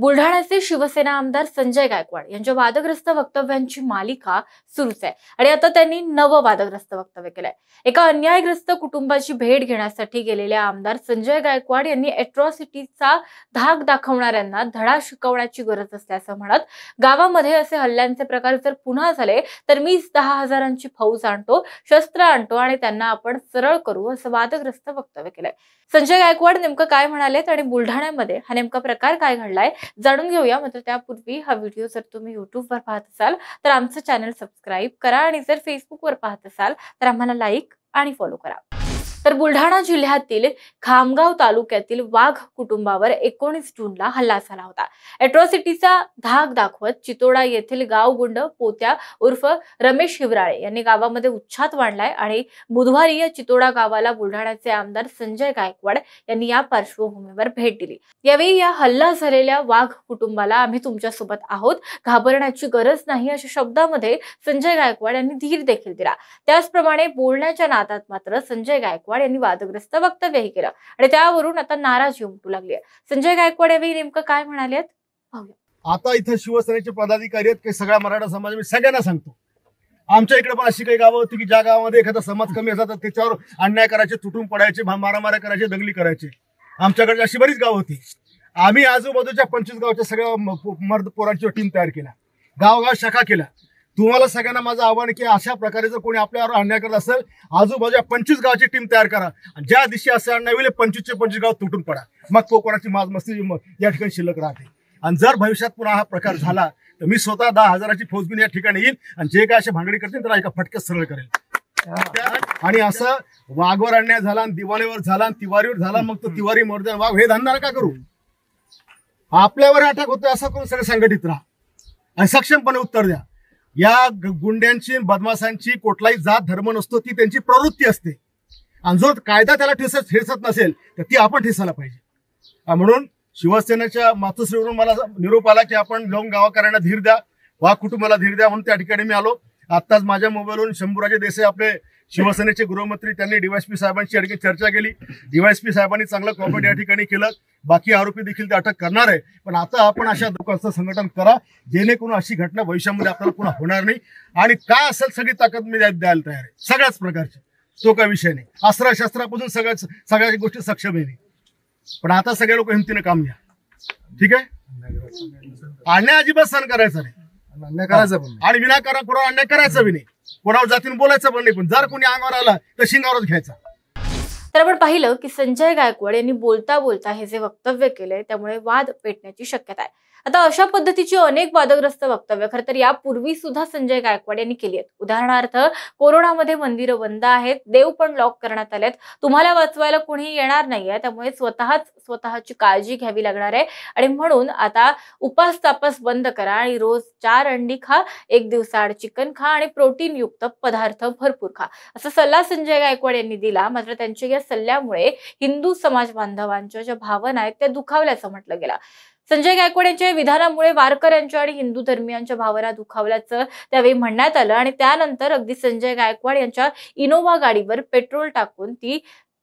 बुलढाण्याचे शिवसेना आमदार संजय गायकवाड यांच्या वादग्रस्त वक्तव्यांची मालिका सुरूच आहे आणि आता त्यांनी नवं वादग्रस्त वक्तव्य केलंय एका अन्यायग्रस्त कुटुंबाची भेट घेण्यासाठी गेलेल्या आमदार संजय गायकवाड यांनी अट्रॉसिटीचा धाक दाखवणाऱ्यांना धडा शिकवण्याची गरज असल्याचं म्हणत गावामध्ये असे हल्ल्यांचे प्रकार जर पुन्हा झाले तर मीच दहा हजारांची फौज आणतो शस्त्र आणतो आणि त्यांना आपण सरळ करू असं वादग्रस्त वक्तव्य केलंय संजय गायकवाड नेमकं काय म्हणालेत आणि बुलढाण्यामध्ये हा नेमका प्रकार काय घडलाय जाणून घेऊया मात्र त्यापूर्वी हा व्हिडिओ जर तुम्ही युट्यूबवर पाहत असाल तर आमचं चॅनल सबस्क्राईब करा आणि जर फेसबुकवर पाहत असाल तर आम्हाला लाईक आणि फॉलो करा तर बुलढाणा जिल्ह्यातील खामगाव तालुक्यातील वाघ कुटुंबावर एकोणीस जूनला हल्ला झाला होता अॅट्रॉसिटीचा धाक दाखवत चितोडा येथील गावगुंड पोत्या उर्फ रमेश हिवराळे यांनी गावामध्ये उच्छात वाढलाय आणि बुधवारी या चितोडा गावाला बुलढाण्याचे आमदार संजय गायकवाड यांनी या पार्श्वभूमीवर भेट दिली यावेळी या हल्ला झालेल्या वाघ कुटुंबाला आम्ही तुमच्यासोबत आहोत घाबरण्याची गरज नाही अशा शब्दामध्ये संजय गायकवाड यांनी धीर देखील दिला त्याचप्रमाणे बोलण्याच्या नादात मात्र संजय गायकवाड गायकवाड यांनी वादग्रस्त वक्तव्यही केलं आणि त्यावरून आता नाराजी उमटू लागली आहे संजय गायकवाड यावेळी नेमकं काय म्हणाले आता इथं शिवसेनेचे पदाधिकारी आहेत की सगळ्या मराठा समाज मी सगळ्यांना सांगतो आमच्या इकडे पण अशी काही गावं होती की ज्या गावामध्ये एखादा समाज कमी असा तर त्याच्यावर अन्याय करायचे तुटून पडायचे मारामाऱ्या करायचे दंगली करायचे आमच्याकडे अशी बरीच गावं होती आम्ही आजूबाजूच्या पंचवीस गावच्या सगळ्या मर्द पोरांची टीम तयार केल्या गावगाव शाखा केल्या तुम्हाला सगळ्यांना माझं आव्हान की अशा प्रकारे जर कोणी आपल्यावर अन्याय करत असेल आजूबाजूला पंचवीस गावाची टीम तयार करा ज्या दिवशी असे अन्याय होईल पंचवीसचे पंचवीस गाव तुटून पडा मग तो कोणाची माज मस्ती या ठिकाणी शिल्लक राहते आणि जर भविष्यात पुन्हा हा प्रकार झाला तर मी स्वतः दहा हजाराची फौज घेऊन या ठिकाणी येईल आणि जे काय असे भांगडी करतील त्याला एका फटक्यात सरळ करेल आणि असं वाघवर अन्याय झाला दिवाळीवर झाला तिवारीवर झाला मग तो तिवारी मोर्चा वाघ हे धंदा का करू आपल्यावर अटक होतोय असं करून सगळे संघटित राहा आणि सक्षमपणे उत्तर द्या या गुंड्यांची बदमाशांची कुठलाही जात धर्म नसतो ती त्यांची प्रवृत्ती असते आणि जर कायदा त्याला ठेसत ठेसत नसेल तर ती आपण ठेसायला पाहिजे म्हणून शिवसेनेच्या मातोश्रीवरून मला निरोप आला की आपण लोक गावकऱ्यांना धीर द्या वा कुटुंबाला धीर द्या म्हणून त्या ठिकाणी मी आलो आताच माझ्या मोबाईलवरून शंभूराजे देसाई आपले शिवसेनेचे गृहमंत्री त्यांनी डीवायसपी साहेबांची आणखी चर्चा केली डीवायसपी साहेबांनी चांगलं कॉमेंट या ठिकाणी केलं बाकी आरोपी देखील ते अटक करणार आहे पण आता आपण अशा लोकांचं संघटन करा जेणेकरून अशी घटना भविष्यामध्ये आपल्याला पुन्हा होणार नाही आणि काय असेल सगळी ताकद मी द्यायला तयार आहे सगळ्याच प्रकारची तो काय विषय नाही अस्त्रशस्त्रापासून सगळ्या सगळ्या गोष्टी सक्षम येणे पण आता सगळे लोक हिमतीने काम घ्या ठीक आहे आणि अजिबात सण करायचं नाही अन्याय करायचं पण आणि विनाकारण कोणावर अन्याय करायचा बी नाही कोणावर जातीन बोलायचं पण नाही पण जर कोणी अंगावर आला तर शिंगावरच घ्यायचा तर आपण पाहिलं की संजय गायकवाड यांनी बोलता बोलता हे जे वक्तव्य केलंय त्यामुळे वाद पेटण्याची शक्यता आहे आता अशा पद्धतीची अनेक वादग्रस्त वक्तव्य खरं तर यापूर्वी सुद्धा संजय गायकवाड यांनी केली आहेत उदाहरणार्थ कोरोनामध्ये मंदिरं बंद आहेत देव पण लॉक करण्यात आलेत तुम्हाला वाचवायला कोणी येणार नाहीये त्यामुळे स्वतःच स्वतःची काळजी घ्यावी लागणार आहे आणि म्हणून आता उपास तापास बंद करा आणि रोज चार अंडी खा एक दिवसाआड चिकन खा आणि प्रोटीन युक्त पदार्थ भरपूर खा असा सल्ला संजय गायकवाड यांनी दिला मात्र त्यांची सल्ल्यामुळे हिंदू समाज बांधवांच्या ज्या भावना आहेत त्या दुखावल्याचं म्हटलं गेलं संजय गायकवाड यांच्या विधानामुळे वारकऱ्यांच्या आणि हिंदू धर्मियांच्या भावना दुखावल्याचं त्यावेळी म्हणण्यात आलं आणि त्यानंतर अगदी संजय गायकवाड यांच्या इनोव्हा गाडीवर पेट्रोल टाकून ती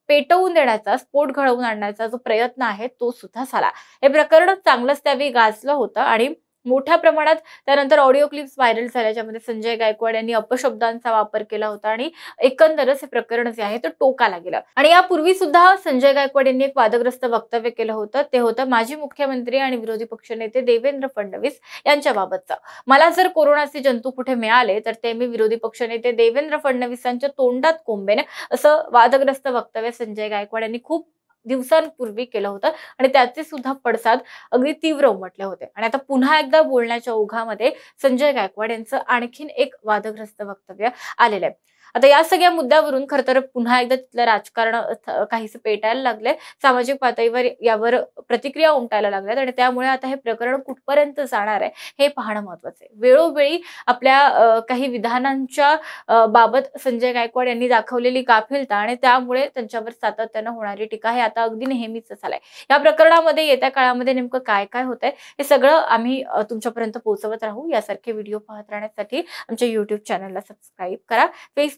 पेटवून देण्याचा स्फोट घडवून आणण्याचा जो प्रयत्न आहे तो सुद्धा झाला हे प्रकरण चांगलंच त्यावेळी गाजलं होतं आणि मोठ्या प्रमाणात त्यानंतर ऑडिओ क्लिप्स व्हायरल ज्यामध्ये संजय गायकवाड यांनी अपशब्दांचा वापर केला होता आणि एकंदरच हे प्रकरण जे आहे ते टोकाला गेलं आणि यापूर्वी सुद्धा संजय गायकवाड यांनी एक वादग्रस्त वक्तव्य केलं होतं ते होतं माजी मुख्यमंत्री आणि विरोधी पक्षनेते देवेंद्र फडणवीस यांच्याबाबतचं मला जर कोरोनाचे जंतू कुठे मिळाले तर ते मी विरोधी पक्षनेते देवेंद्र फडणवीसांच्या तोंडात कोंबेन असं वादग्रस्त वक्तव्य संजय गायकवाड यांनी खूप दिवसांपूर्वी केलं होतं आणि त्याचे सुद्धा पडसाद अगदी तीव्र उमटले होते आणि आता पुन्हा एकदा बोलण्याच्या ओघामध्ये संजय गायकवाड यांचं आणखीन एक वादग्रस्त वक्तव्य आलेलं आहे आता या सगळ्या मुद्द्यावरून खर तर पुन्हा एकदा तिथलं राजकारण काहीच पेटायला लागलंय सामाजिक पातळीवर यावर प्रतिक्रिया उमटायला लागल्यात आणि त्यामुळे आता हे प्रकरण कुठपर्यंत जाणार आहे हे पाहणं महत्वाचं आहे वेळोवेळी आपल्या काही विधानांच्या बाबत संजय गायकवाड यांनी दाखवलेली गाफिलता आणि त्यामुळे त्यांच्यावर सातत्यानं होणारी टीका हे आता अगदी नेहमीच झालंय या प्रकरणामध्ये येत्या काळामध्ये नेमकं काय काय होत हे सगळं आम्ही तुमच्यापर्यंत पोहोचवत राहू यासारखे व्हिडिओ पाहत राहण्यासाठी आमच्या युट्यूब चॅनलला सबस्क्राईब करा फेसबुक